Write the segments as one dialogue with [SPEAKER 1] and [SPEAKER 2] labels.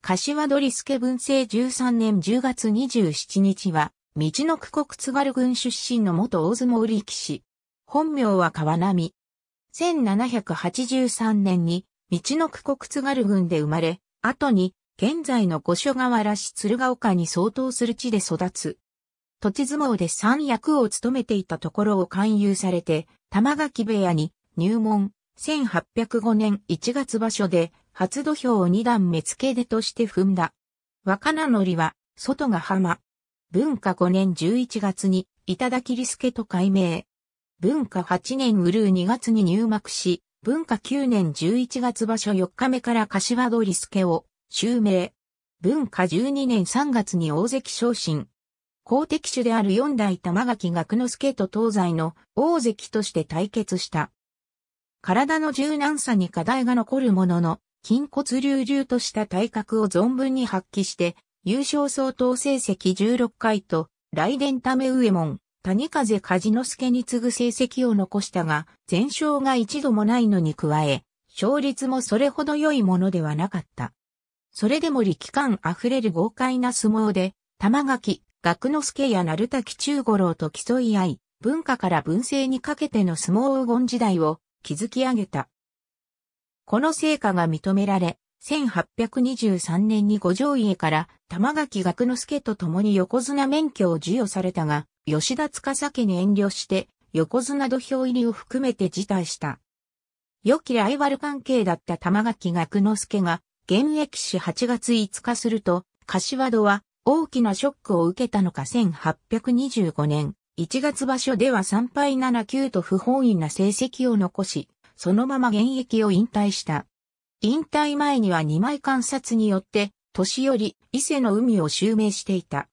[SPEAKER 1] 柏鳥助文政13年10月27日は、道の区国津軽郡出身の元大相撲力士。本名は川波。1783年に、道の区国津軽郡で生まれ、後に、現在の五所川原市鶴岡に相当する地で育つ。土地相撲で三役を務めていたところを勧誘されて、玉垣部屋に入門、1805年1月場所で初土俵を二段目付けでとして踏んだ。若名則は、外が浜。文化5年11月に、頂きりすけと改名。文化8年うるう2月に入幕し、文化9年11月場所4日目から柏戸りすけを、襲名。文化12年3月に大関昇進。公的主である四代玉垣学之助と東西の大関として対決した。体の柔軟さに課題が残るものの、筋骨隆々とした体格を存分に発揮して、優勝相当成績16回と、雷電ため上門、谷風梶之助に次ぐ成績を残したが、全勝が一度もないのに加え、勝率もそれほど良いものではなかった。それでも力感あふれる豪快な相撲で、玉垣、学之助や鳴滝中五郎と競い合い、文化から文政にかけての相撲黄金時代を築き上げた。この成果が認められ、1823年に五条家から玉垣学之助と共に横綱免許を授与されたが、吉田司家に遠慮して横綱土俵入りを含めて辞退した。良きライバル関係だった玉垣学之助が現役死8月5日すると、柏戸は大きなショックを受けたのか1825年1月場所では3敗7級と不本意な成績を残し、そのまま現役を引退した。引退前には二枚観察によって、年寄り、伊勢の海を襲名していた。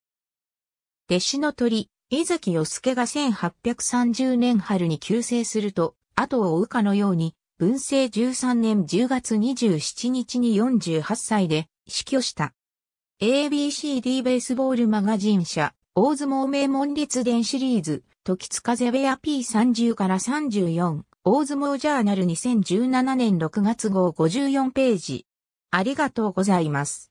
[SPEAKER 1] 弟子の鳥、伊崎与介が1830年春に急成すると、後を追うかのように、文政13年10月27日に48歳で死去した。ABCD ベースボールマガジン社、大相撲名門列伝シリーズ、時津風部屋 P30 から34。大相撲ジャーナル2017年6月号54ページ。ありがとうございます。